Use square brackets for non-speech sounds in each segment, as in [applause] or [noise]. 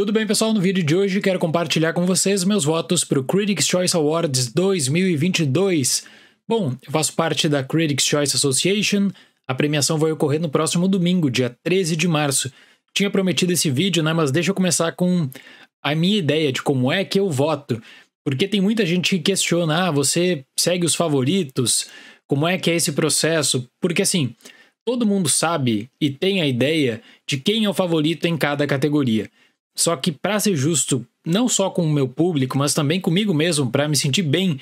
Tudo bem, pessoal? No vídeo de hoje quero compartilhar com vocês meus votos para o Critics' Choice Awards 2022. Bom, eu faço parte da Critics' Choice Association, a premiação vai ocorrer no próximo domingo, dia 13 de março. Tinha prometido esse vídeo, né? Mas deixa eu começar com a minha ideia de como é que eu voto. Porque tem muita gente que questiona: ah, você segue os favoritos? Como é que é esse processo? Porque assim, todo mundo sabe e tem a ideia de quem é o favorito em cada categoria. Só que para ser justo, não só com o meu público, mas também comigo mesmo, para me sentir bem,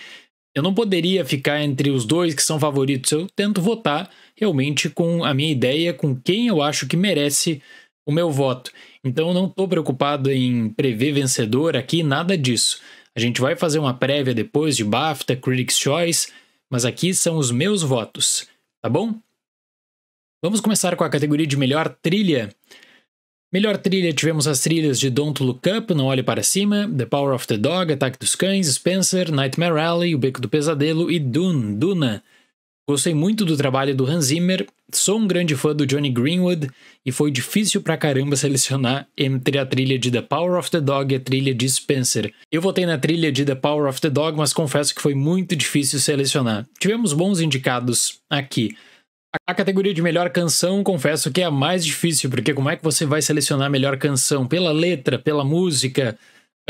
eu não poderia ficar entre os dois que são favoritos. Eu tento votar realmente com a minha ideia, com quem eu acho que merece o meu voto. Então eu não estou preocupado em prever vencedor aqui, nada disso. A gente vai fazer uma prévia depois de BAFTA, Critics' Choice, mas aqui são os meus votos, tá bom? Vamos começar com a categoria de melhor trilha. Melhor trilha tivemos as trilhas de Don't Look Up, Não Olhe Para Cima, The Power of the Dog, Ataque dos Cães, Spencer, Nightmare Alley, O Beco do Pesadelo e Dune, Duna. Gostei muito do trabalho do Hans Zimmer, sou um grande fã do Johnny Greenwood e foi difícil pra caramba selecionar entre a trilha de The Power of the Dog e a trilha de Spencer. Eu votei na trilha de The Power of the Dog, mas confesso que foi muito difícil selecionar. Tivemos bons indicados aqui. A categoria de melhor canção, confesso que é a mais difícil, porque como é que você vai selecionar a melhor canção? Pela letra, pela música,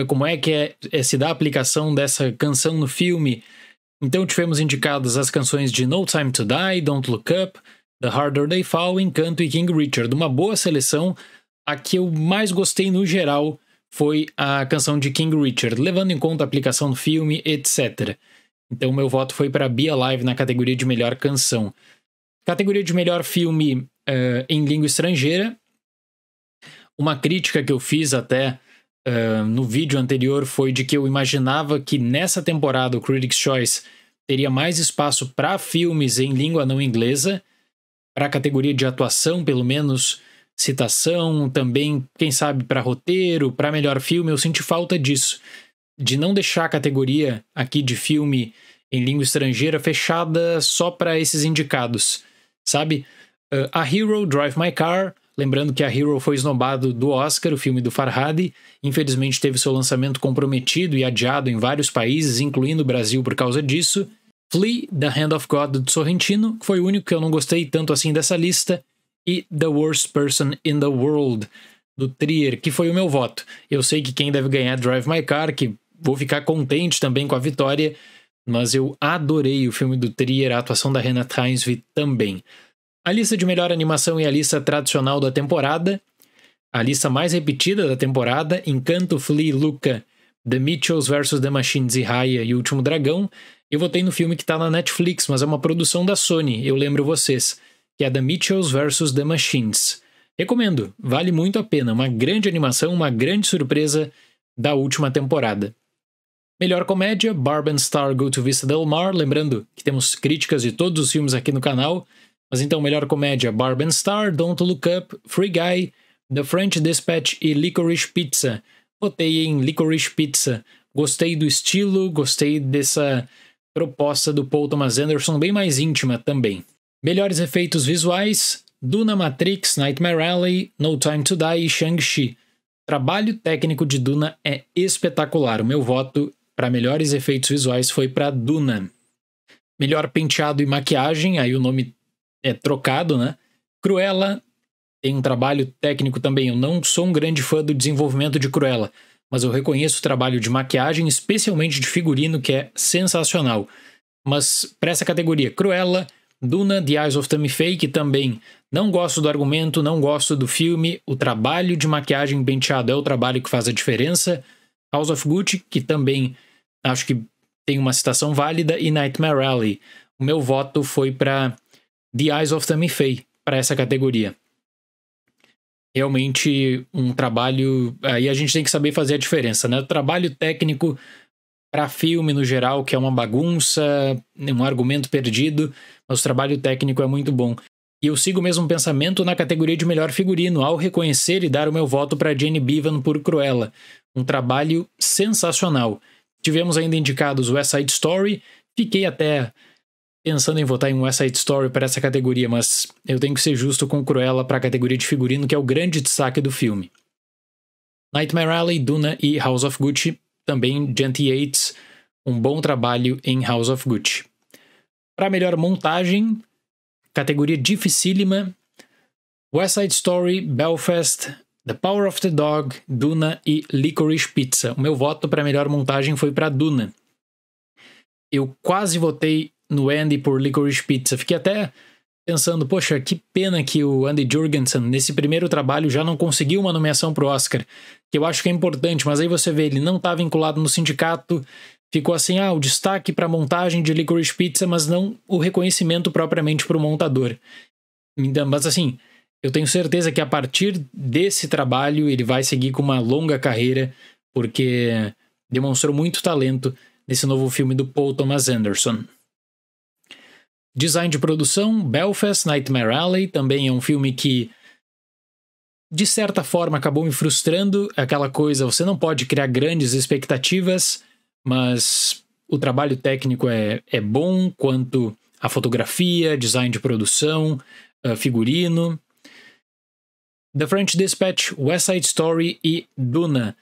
como é que é, é se dá a aplicação dessa canção no filme? Então tivemos indicadas as canções de No Time to Die, Don't Look Up, The Harder They Fall, Encanto e King Richard. Uma boa seleção. A que eu mais gostei no geral foi a canção de King Richard, levando em conta a aplicação do filme, etc. Então meu voto foi para Be Alive na categoria de melhor canção. Categoria de melhor filme uh, em língua estrangeira. Uma crítica que eu fiz até uh, no vídeo anterior foi de que eu imaginava que nessa temporada o Critics' Choice teria mais espaço para filmes em língua não inglesa, para a categoria de atuação, pelo menos citação, também, quem sabe, para roteiro, para melhor filme. Eu senti falta disso, de não deixar a categoria aqui de filme em língua estrangeira fechada só para esses indicados sabe? Uh, a Hero, Drive My Car, lembrando que a Hero foi esnobado do Oscar, o filme do Farhadi, infelizmente teve seu lançamento comprometido e adiado em vários países, incluindo o Brasil por causa disso. Flea, The Hand of God do Sorrentino, que foi o único que eu não gostei tanto assim dessa lista, e The Worst Person in the World do Trier, que foi o meu voto. Eu sei que quem deve ganhar é Drive My Car, que vou ficar contente também com a vitória, mas eu adorei o filme do Trier, a atuação da Hannah Heinzvi também. A lista de melhor animação e a lista tradicional da temporada. A lista mais repetida da temporada, Encanto, Flea, Luca, The Mitchells vs. The Machines e Raya e o Último Dragão. Eu votei no filme que está na Netflix, mas é uma produção da Sony, eu lembro vocês, que é The Mitchells vs. The Machines. Recomendo, vale muito a pena, uma grande animação, uma grande surpresa da última temporada. Melhor comédia, Barb and Star Go to Vista Del Mar. Lembrando que temos críticas de todos os filmes aqui no canal. Mas então, melhor comédia, Barb and Star, Don't Look Up, Free Guy, The French Dispatch e Licorice Pizza. Votei em Licorice Pizza. Gostei do estilo, gostei dessa proposta do Paul Thomas Anderson, bem mais íntima também. Melhores efeitos visuais: Duna Matrix, Nightmare Alley, No Time to Die e Shang-Chi. Trabalho técnico de Duna é espetacular. O meu voto para melhores efeitos visuais foi para Duna. Melhor penteado e maquiagem, aí o nome é trocado, né? Cruella tem um trabalho técnico também. Eu não sou um grande fã do desenvolvimento de Cruella, mas eu reconheço o trabalho de maquiagem, especialmente de figurino, que é sensacional. Mas para essa categoria, Cruella, Duna, The Eyes of Tammy Faye, que também não gosto do argumento, não gosto do filme, o trabalho de maquiagem penteado é o trabalho que faz a diferença. House of Gucci, que também acho que tem uma citação válida, e Nightmare Alley. O meu voto foi para The Eyes of Tammy Faye, para essa categoria. Realmente um trabalho. Aí a gente tem que saber fazer a diferença, né? trabalho técnico para filme no geral, que é uma bagunça, um argumento perdido, mas o trabalho técnico é muito bom. E eu sigo o mesmo pensamento na categoria de melhor figurino, ao reconhecer e dar o meu voto para Jenny Bevan por Cruella. Um trabalho sensacional. Tivemos ainda indicados West Side Story. Fiquei até pensando em votar em West Side Story para essa categoria, mas eu tenho que ser justo com Cruella para a categoria de figurino, que é o grande destaque do filme. Nightmare Alley, Duna e House of Gucci, também Gente Yates, um bom trabalho em House of Gucci. Para melhor montagem, categoria dificílima, West Side Story, Belfast, The Power of the Dog, Duna e Licorice Pizza. O meu voto para melhor montagem foi para Duna. Eu quase votei no Andy por Licorice Pizza. Fiquei até pensando, poxa, que pena que o Andy Jurgensen, nesse primeiro trabalho, já não conseguiu uma nomeação para o Oscar, que eu acho que é importante, mas aí você vê, ele não está vinculado no sindicato, ficou assim, ah, o destaque para a montagem de Licorice Pizza, mas não o reconhecimento propriamente para o montador. Então, mas assim, eu tenho certeza que a partir desse trabalho ele vai seguir com uma longa carreira, porque demonstrou muito talento nesse novo filme do Paul Thomas Anderson. Design de produção: Belfast Nightmare Alley também é um filme que, de certa forma, acabou me frustrando. Aquela coisa, você não pode criar grandes expectativas, mas o trabalho técnico é, é bom, quanto a fotografia, design de produção, ah, figurino. The French Dispatch, West Side Story e Duna.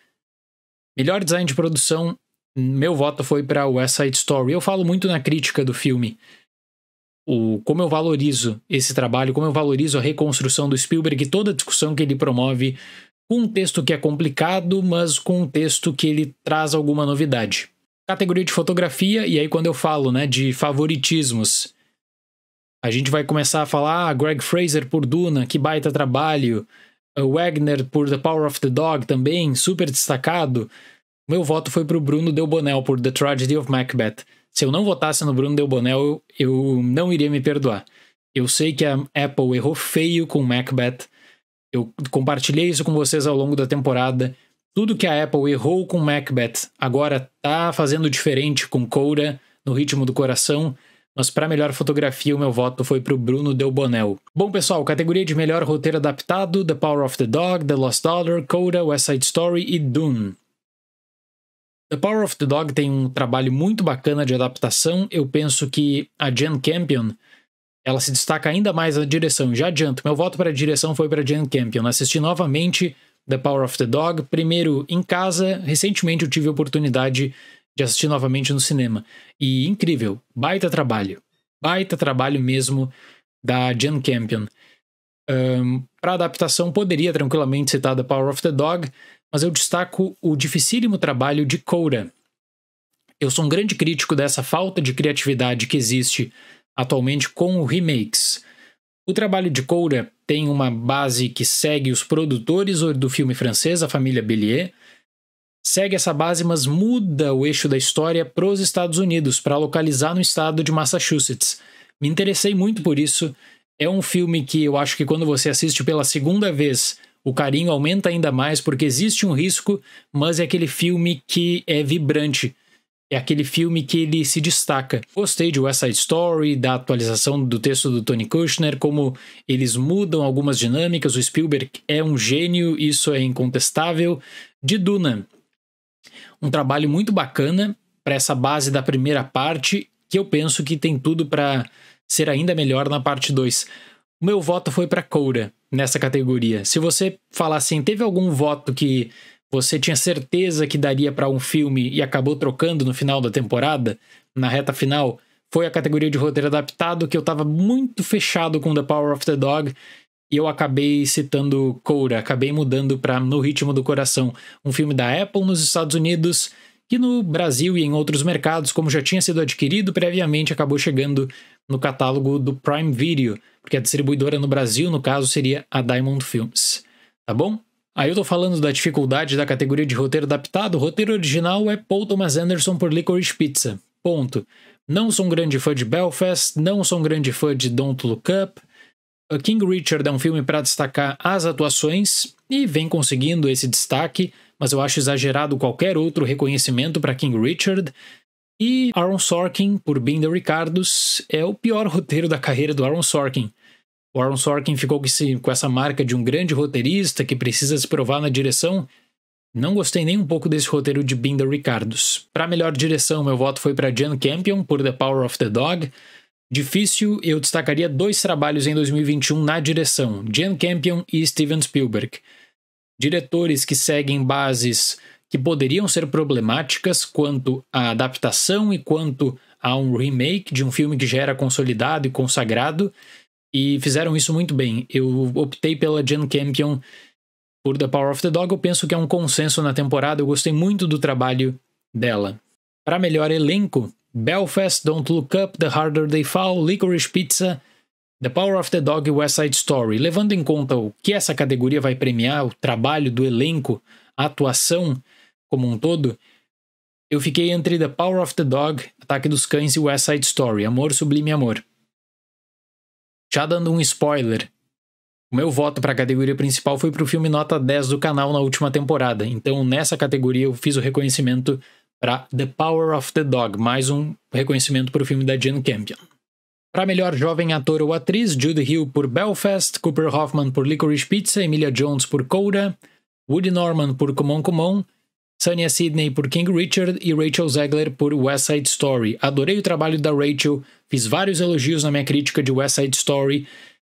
Melhor design de produção, meu voto foi para West Side Story. Eu falo muito na crítica do filme. O, como eu valorizo esse trabalho, como eu valorizo a reconstrução do Spielberg e toda a discussão que ele promove com um texto que é complicado, mas com um texto que ele traz alguma novidade. Categoria de fotografia, e aí quando eu falo né, de favoritismos, a gente vai começar a falar ah, Greg Fraser por Duna, que baita trabalho. Wagner por The Power of the Dog também, super destacado. Meu voto foi pro Bruno Delbonel por The Tragedy of Macbeth. Se eu não votasse no Bruno Delbonel, eu não iria me perdoar. Eu sei que a Apple errou feio com Macbeth. Eu compartilhei isso com vocês ao longo da temporada. Tudo que a Apple errou com Macbeth agora tá fazendo diferente com Coda, no ritmo do coração. Mas para melhor fotografia, o meu voto foi para o Bruno Delbonel. Bom, pessoal, categoria de melhor roteiro adaptado: The Power of the Dog, The Lost Daughter, Coda, West Side Story e Dune. The Power of the Dog tem um trabalho muito bacana de adaptação. Eu penso que a Jen Campion ela se destaca ainda mais na direção. Já adianto, meu voto para a direção foi para Jen Campion. Assisti novamente The Power of the Dog, primeiro em casa. Recentemente eu tive a oportunidade de assistir novamente no cinema. E incrível, baita trabalho. Baita trabalho mesmo da Jan Campion. Um, Para adaptação, poderia tranquilamente citar The Power of the Dog, mas eu destaco o dificílimo trabalho de Coura. Eu sou um grande crítico dessa falta de criatividade que existe atualmente com remakes. O trabalho de Coura tem uma base que segue os produtores do filme francês, a família Bellier, segue essa base, mas muda o eixo da história para os Estados Unidos, para localizar no estado de Massachusetts. Me interessei muito por isso. É um filme que eu acho que quando você assiste pela segunda vez, o carinho aumenta ainda mais, porque existe um risco, mas é aquele filme que é vibrante. É aquele filme que ele se destaca. Gostei de West Side Story, da atualização do texto do Tony Kushner, como eles mudam algumas dinâmicas. O Spielberg é um gênio, isso é incontestável. De Duna, um trabalho muito bacana para essa base da primeira parte, que eu penso que tem tudo para ser ainda melhor na parte 2. O meu voto foi para Coura nessa categoria. Se você falar assim, teve algum voto que você tinha certeza que daria para um filme e acabou trocando no final da temporada, na reta final, foi a categoria de roteiro adaptado que eu estava muito fechado com The Power of the Dog e eu acabei citando Coura, acabei mudando para No Ritmo do Coração, um filme da Apple nos Estados Unidos, que no Brasil e em outros mercados, como já tinha sido adquirido previamente, acabou chegando no catálogo do Prime Video, porque a distribuidora no Brasil, no caso, seria a Diamond Films. Tá bom? Aí eu tô falando da dificuldade da categoria de roteiro adaptado. O roteiro original é Paul Thomas Anderson por Licorice Pizza. Ponto. Não sou um grande fã de Belfast, não sou um grande fã de Don't Look Up, a King Richard é um filme para destacar as atuações e vem conseguindo esse destaque, mas eu acho exagerado qualquer outro reconhecimento para King Richard. E Aaron Sorkin, por Being the Ricardos, é o pior [laughs] roteiro da carreira do Aaron Sorkin. O Aaron Sorkin ficou com essa marca de um grande roteirista que precisa se provar na direção. Não gostei nem um pouco desse roteiro de Being the Ricardos. Para melhor direção, meu voto foi para Jan Campion, por The Power of the Dog. Difícil, eu destacaria dois trabalhos em 2021 na direção, Jan Campion e Steven Spielberg. Diretores que seguem bases que poderiam ser problemáticas quanto à adaptação e quanto a um remake de um filme que já era consolidado e consagrado, e fizeram isso muito bem. Eu optei pela Jan Campion por The Power of the Dog, eu penso que é um consenso na temporada, eu gostei muito do trabalho dela. Para melhor elenco, Belfast, Don't Look Up, The Harder They Fall, Licorice Pizza, The Power of the Dog e West Side Story. Levando em conta o que essa categoria vai premiar, o trabalho do elenco, a atuação como um todo, eu fiquei entre The Power of the Dog, Ataque dos Cães e West Side Story, Amor Sublime Amor. Já dando um spoiler, o meu voto para a categoria principal foi para o filme nota 10 do canal na última temporada, então nessa categoria eu fiz o reconhecimento para The Power of the Dog, mais um reconhecimento para o filme da Jane Campion. Para melhor jovem ator ou atriz, Jude Hill por Belfast, Cooper Hoffman por Licorice Pizza, Emilia Jones por Coda, Woody Norman por Common Common, Sonia Sidney por King Richard e Rachel Zegler por West Side Story. Adorei o trabalho da Rachel, fiz vários elogios na minha crítica de West Side Story,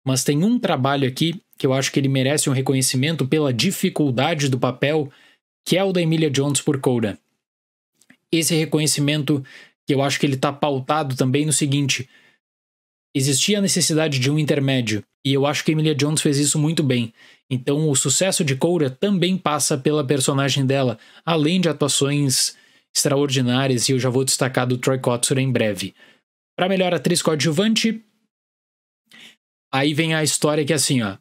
mas tem um trabalho aqui que eu acho que ele merece um reconhecimento pela dificuldade do papel, que é o da Emilia Jones por Coda esse reconhecimento, que eu acho que ele está pautado também no seguinte: existia a necessidade de um intermédio, e eu acho que Emilia Jones fez isso muito bem. Então, o sucesso de Coura também passa pela personagem dela, além de atuações extraordinárias, e eu já vou destacar do Troy Kotsur em breve. Para melhor atriz coadjuvante, aí vem a história que é assim, ó.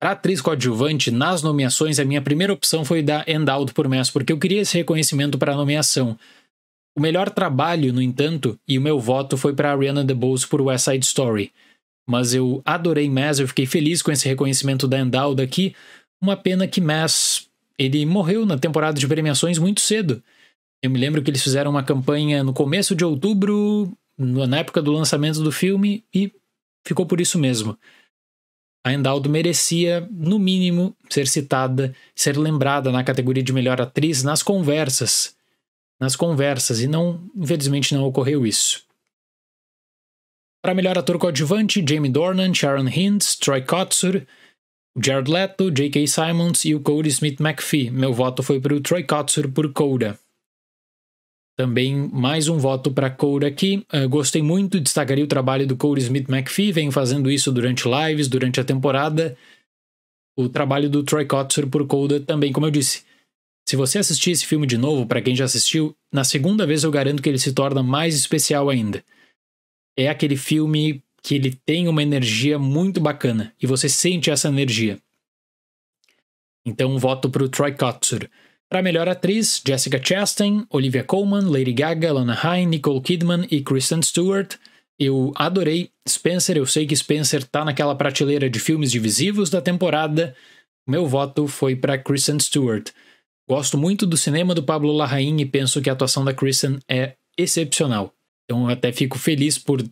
Para atriz coadjuvante, nas nomeações, a minha primeira opção foi dar Endowed por Mess, porque eu queria esse reconhecimento para a nomeação. O melhor trabalho, no entanto, e o meu voto foi para Ariana DeBose por West Side Story. Mas eu adorei Mass, eu fiquei feliz com esse reconhecimento da Endowed aqui. Uma pena que Mass, ele morreu na temporada de premiações muito cedo. Eu me lembro que eles fizeram uma campanha no começo de outubro, na época do lançamento do filme, e ficou por isso mesmo. A Endaldo merecia, no mínimo, ser citada, ser lembrada na categoria de melhor atriz nas conversas nas conversas e não, infelizmente, não ocorreu isso. Para melhor ator coadjuvante, Jamie Dornan, Sharon Hinds, Troy Kotsur, Jared Leto, J.K. Simons e o Cody Smith McPhee. Meu voto foi para o Troy Kotsur por Coda. Também mais um voto para Coda aqui. Uh, gostei muito, destacaria o trabalho do Cody Smith McPhee, vem fazendo isso durante lives, durante a temporada. O trabalho do Troy Kotsur por Coda também, como eu disse, se você assistir esse filme de novo, para quem já assistiu, na segunda vez eu garanto que ele se torna mais especial ainda. É aquele filme que ele tem uma energia muito bacana e você sente essa energia. Então voto pro Troy Kotsur. Para melhor atriz, Jessica Chastain, Olivia Colman, Lady Gaga, Lana Hyne, Nicole Kidman e Kristen Stewart. Eu adorei Spencer, eu sei que Spencer tá naquela prateleira de filmes divisivos da temporada. Meu voto foi para Kristen Stewart. Gosto muito do cinema do Pablo Larraín e penso que a atuação da Kristen é excepcional. Então eu até fico feliz por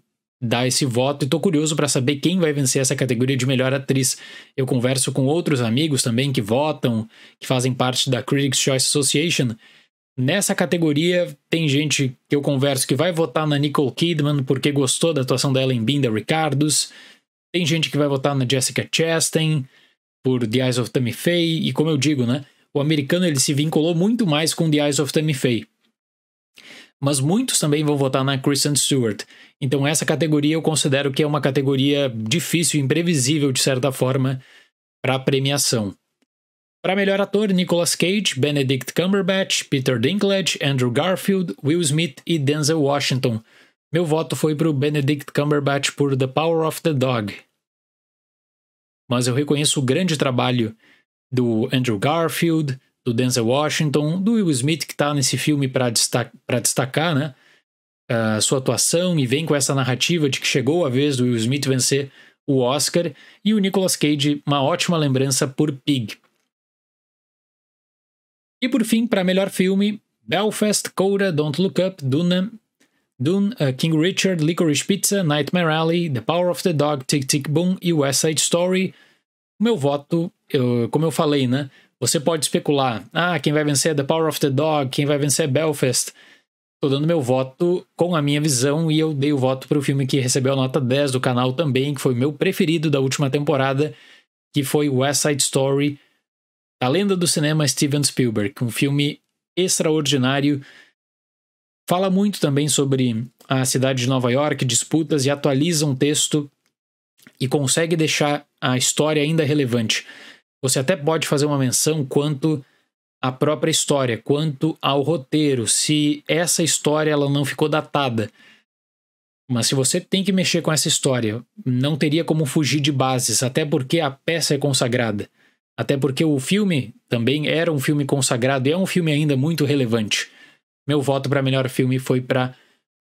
dar esse voto e tô curioso para saber quem vai vencer essa categoria de melhor atriz. Eu converso com outros amigos também que votam, que fazem parte da Critics Choice Association. Nessa categoria tem gente que eu converso que vai votar na Nicole Kidman porque gostou da atuação dela em Binda Ricardos. Tem gente que vai votar na Jessica Chastain por The Eyes of Tammy Faye e como eu digo, né? o americano ele se vinculou muito mais com The Eyes of Tammy Faye. Mas muitos também vão votar na Kristen Stewart. Então essa categoria eu considero que é uma categoria difícil, imprevisível de certa forma para premiação. Para melhor ator, Nicolas Cage, Benedict Cumberbatch, Peter Dinklage, Andrew Garfield, Will Smith e Denzel Washington. Meu voto foi para o Benedict Cumberbatch por The Power of the Dog. Mas eu reconheço o grande trabalho do Andrew Garfield, do Denzel Washington, do Will Smith, que está nesse filme para destaca, destacar né, a sua atuação e vem com essa narrativa de que chegou a vez do Will Smith vencer o Oscar, e o Nicolas Cage, uma ótima lembrança por Pig. E por fim, para melhor filme, Belfast, Coda, Don't Look Up, Duna, Dune, uh, King Richard, Licorice Pizza, Nightmare Alley, The Power of the Dog, Tick Tick Boom e West Side Story. O meu voto eu, como eu falei, né? Você pode especular, ah, quem vai vencer é The Power of the Dog, quem vai vencer é Belfast. Tô dando meu voto com a minha visão e eu dei o voto para o filme que recebeu a nota 10 do canal também, que foi meu preferido da última temporada, que foi West Side Story, A Lenda do Cinema Steven Spielberg, um filme extraordinário. Fala muito também sobre a cidade de Nova York, disputas e atualiza um texto e consegue deixar a história ainda relevante. Você até pode fazer uma menção quanto à própria história, quanto ao roteiro, se essa história ela não ficou datada. Mas se você tem que mexer com essa história, não teria como fugir de bases, até porque a peça é consagrada. Até porque o filme também era um filme consagrado e é um filme ainda muito relevante. Meu voto para melhor filme foi para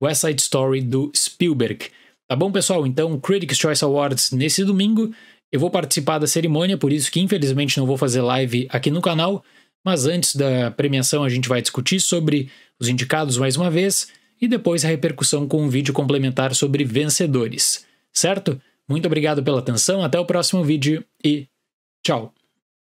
West Side Story do Spielberg. Tá bom, pessoal? Então, Critics' Choice Awards nesse domingo. Eu vou participar da cerimônia, por isso que infelizmente não vou fazer live aqui no canal, mas antes da premiação a gente vai discutir sobre os indicados mais uma vez e depois a repercussão com um vídeo complementar sobre vencedores. Certo? Muito obrigado pela atenção, até o próximo vídeo e tchau!